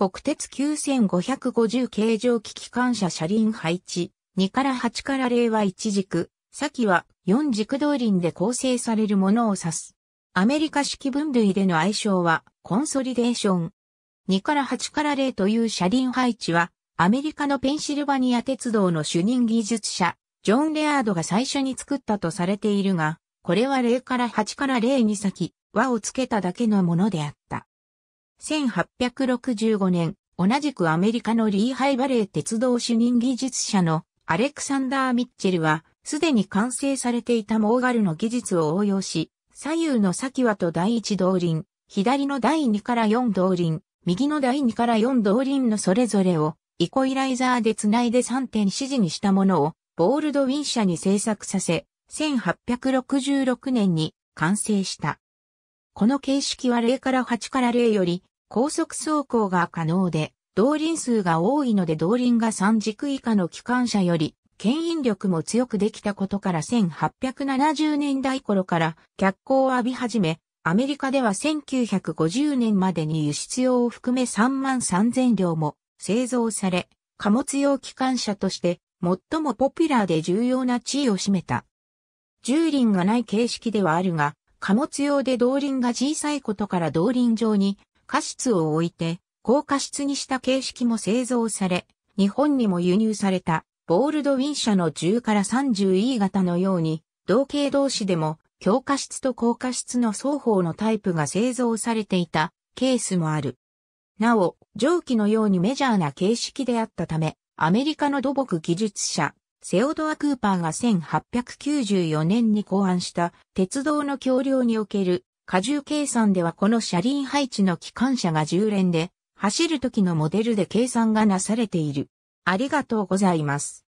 国鉄9550形状機機関車車輪配置、2から8から0は1軸、先は4軸動輪で構成されるものを指す。アメリカ式分類での愛称はコンソリデーション。2から8から0という車輪配置は、アメリカのペンシルバニア鉄道の主任技術者、ジョン・レアードが最初に作ったとされているが、これは0から8から0に先、和をつけただけのものであった。1865年、同じくアメリカのリーハイバレー鉄道主任技術者のアレクサンダー・ミッチェルは、すでに完成されていたモーガルの技術を応用し、左右の先はと第1動輪、左の第2から4動輪、右の第2から4動輪のそれぞれを、イコイライザーで繋いで3点指示にしたものを、ボールドウィン社に制作させ、1866年に完成した。この形式は0から8から0より高速走行が可能で、動輪数が多いので動輪が3軸以下の機関車より、牽引力も強くできたことから1870年代頃から脚光を浴び始め、アメリカでは1950年までに輸出用を含め3万3000両も製造され、貨物用機関車として最もポピュラーで重要な地位を占めた。重輪がない形式ではあるが、貨物用で動輪が小さいことから動輪上に加湿を置いて、高加湿にした形式も製造され、日本にも輸入された、ボールドウィン社の10から 30E 型のように、同型同士でも、強化室と高化質の双方のタイプが製造されていたケースもある。なお、蒸気のようにメジャーな形式であったため、アメリカの土木技術者、セオドア・クーパーが1894年に考案した鉄道の橋梁における荷重計算ではこの車輪配置の機関車が10連で、走る時のモデルで計算がなされている。ありがとうございます。